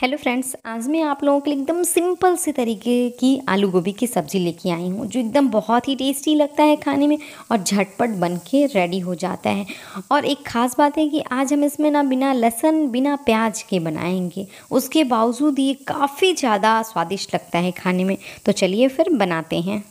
hello friends आज मैं आप लोगों के लिए एकदम सिंपल से तरीके की आलू गोभी की सब्ज़ी लेके आई हूँ जो एकदम बहुत ही टेस्टी लगता है खाने में और झटपट बन के रेडी हो जाता है और एक ख़ास बात है कि आज हम इसमें ना बिना लहसन बिना प्याज के बनाएंगे उसके बावजूद ये काफ़ी ज़्यादा स्वादिष्ट लगता है खाने में तो चलिए फिर बनाते हैं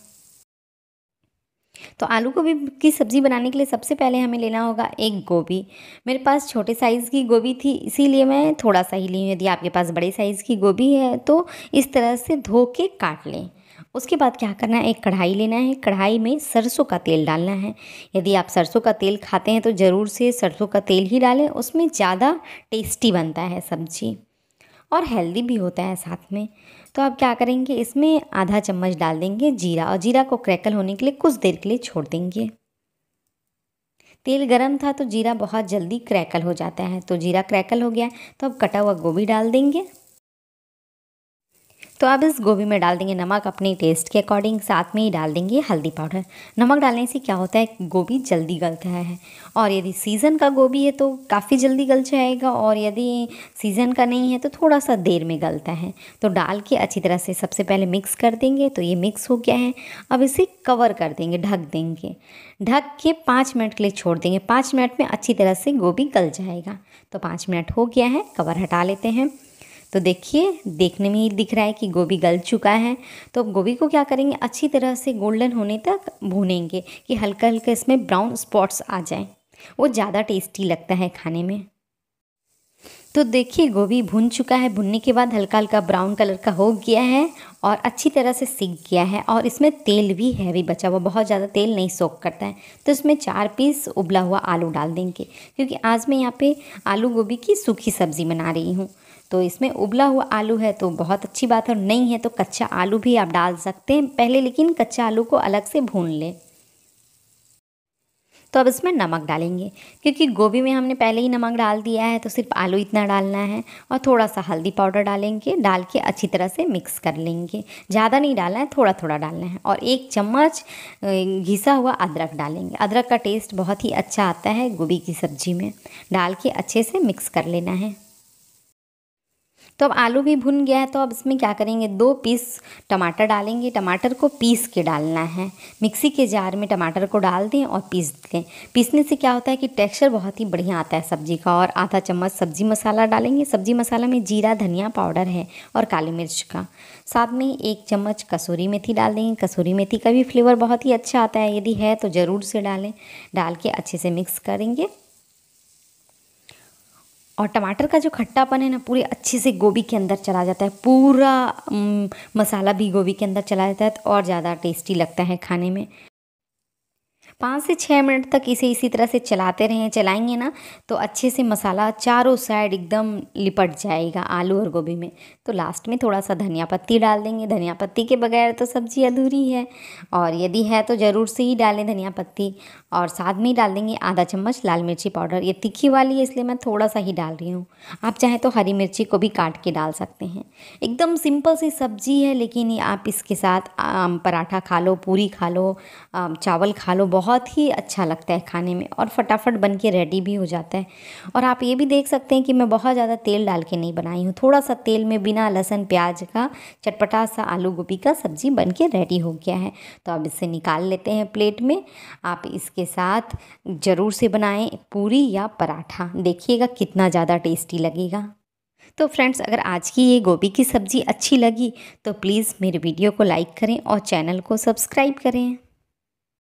तो आलू गोभी की सब्ज़ी बनाने के लिए सबसे पहले हमें लेना होगा एक गोभी मेरे पास छोटे साइज़ की गोभी थी इसीलिए मैं थोड़ा सा ही ली हूँ यदि आपके पास बड़े साइज़ की गोभी है तो इस तरह से धो के काट लें उसके बाद क्या करना है एक कढ़ाई लेना है कढ़ाई में सरसों का तेल डालना है यदि आप सरसों का तेल खाते हैं तो ज़रूर से सरसों का तेल ही डालें उसमें ज़्यादा टेस्टी बनता है सब्जी और हेल्दी भी होता है साथ में तो आप क्या करेंगे इसमें आधा चम्मच डाल देंगे जीरा और जीरा को क्रैकल होने के लिए कुछ देर के लिए छोड़ देंगे तेल गरम था तो जीरा बहुत जल्दी क्रैकल हो जाता है तो जीरा क्रैकल हो गया तो अब कटा हुआ गोभी डाल देंगे तो अब इस गोभी में डाल देंगे नमक अपने टेस्ट के अकॉर्डिंग साथ में ही डाल देंगे हल्दी पाउडर नमक डालने से क्या होता है गोभी जल्दी गलता है और यदि सीज़न का गोभी है तो काफ़ी जल्दी गल जाएगा और यदि सीज़न का नहीं है तो थोड़ा सा देर में गलता है तो डाल के अच्छी तरह से सबसे पहले मिक्स कर देंगे तो ये मिक्स हो गया है अब इसे कवर कर देंगे ढक देंगे ढक के पाँच मिनट के लिए छोड़ देंगे पाँच मिनट में अच्छी तरह से गोभी गल जाएगा तो पाँच मिनट हो गया है कवर हटा लेते हैं तो देखिए देखने में ही दिख रहा है कि गोभी गल चुका है तो अब गोभी को क्या करेंगे अच्छी तरह से गोल्डन होने तक भूनेंगे कि हल्का हल्का इसमें ब्राउन स्पॉट्स आ जाएँ वो ज़्यादा टेस्टी लगता है खाने में तो देखिए गोभी भुन चुका है भुनने के बाद हल्का हल्का ब्राउन कलर का हो गया है और अच्छी तरह से सीख गया है और इसमें तेल भी है भी बचा हुआ बहुत ज़्यादा तेल नहीं सोख करता है तो इसमें चार पीस उबला हुआ आलू डाल देंगे क्योंकि आज मैं यहाँ पे आलू गोभी की सूखी सब्ज़ी बना रही हूँ तो इसमें उबला हुआ आलू है तो बहुत अच्छी बात है और नहीं है तो कच्चा आलू भी आप डाल सकते हैं पहले लेकिन कच्चा आलू को अलग से भून लें तो अब इसमें नमक डालेंगे क्योंकि गोभी में हमने पहले ही नमक डाल दिया है तो सिर्फ आलू इतना डालना है और थोड़ा सा हल्दी पाउडर डालेंगे डाल के अच्छी तरह से मिक्स कर लेंगे ज़्यादा नहीं डालना है थोड़ा थोड़ा डालना है और एक चम्मच घिसा हुआ अदरक डालेंगे अदरक का टेस्ट बहुत ही अच्छा आता है गोभी की सब्जी में डाल के अच्छे से मिक्स कर लेना है तो अब आलू भी भुन गया है तो अब इसमें क्या करेंगे दो पीस टमाटर डालेंगे टमाटर को पीस के डालना है मिक्सी के जार में टमाटर को डाल दें और पीस दें पीसने से क्या होता है कि टेक्सचर बहुत ही बढ़िया आता है सब्जी का और आधा चम्मच सब्जी मसाला डालेंगे सब्जी मसाला में जीरा धनिया पाउडर है और काली मिर्च का साथ में एक चम्मच कसूरी मेथी डाल देंगे कसूरी मेथी का भी फ्लेवर बहुत ही अच्छा आता है यदि है तो ज़रूर से डालें डाल के अच्छे से मिक्स करेंगे और टमाटर का जो खट्टापन है ना पूरे अच्छे से गोभी के अंदर चला जाता है पूरा मसाला भी गोभी के अंदर चला जाता है तो और ज़्यादा टेस्टी लगता है खाने में पाँच से छः मिनट तक इसे इसी तरह से चलाते रहें चलाएंगे ना तो अच्छे से मसाला चारों साइड एकदम लिपट जाएगा आलू और गोभी में तो लास्ट में थोड़ा सा धनिया पत्ती डाल देंगे धनिया पत्ती के बगैर तो सब्ज़ी अधूरी है और यदि है तो ज़रूर से ही डालें धनिया पत्ती और साथ में ही डाल देंगे आधा चम्मच लाल मिर्ची पाउडर ये तीखी वाली है इसलिए मैं थोड़ा सा ही डाल रही हूँ आप चाहें तो हरी मिर्ची को भी काट के डाल सकते हैं एकदम सिंपल सी सब्जी है लेकिन आप इसके साथ पराठा खा लो पूरी खा लो चावल खा लो बहुत बहुत ही अच्छा लगता है खाने में और फटाफट बन के रेडी भी हो जाता है और आप ये भी देख सकते हैं कि मैं बहुत ज़्यादा तेल डाल के नहीं बनाई हूँ थोड़ा सा तेल में बिना लहसन प्याज का चटपटा सा आलू गोभी का सब्ज़ी बन के रेडी हो गया है तो अब इसे निकाल लेते हैं प्लेट में आप इसके साथ ज़रूर से बनाएँ पूरी या पराठा देखिएगा कितना ज़्यादा टेस्टी लगेगा तो फ्रेंड्स अगर आज की ये गोभी की सब्ज़ी अच्छी लगी तो प्लीज़ मेरे वीडियो को लाइक करें और चैनल को सब्सक्राइब करें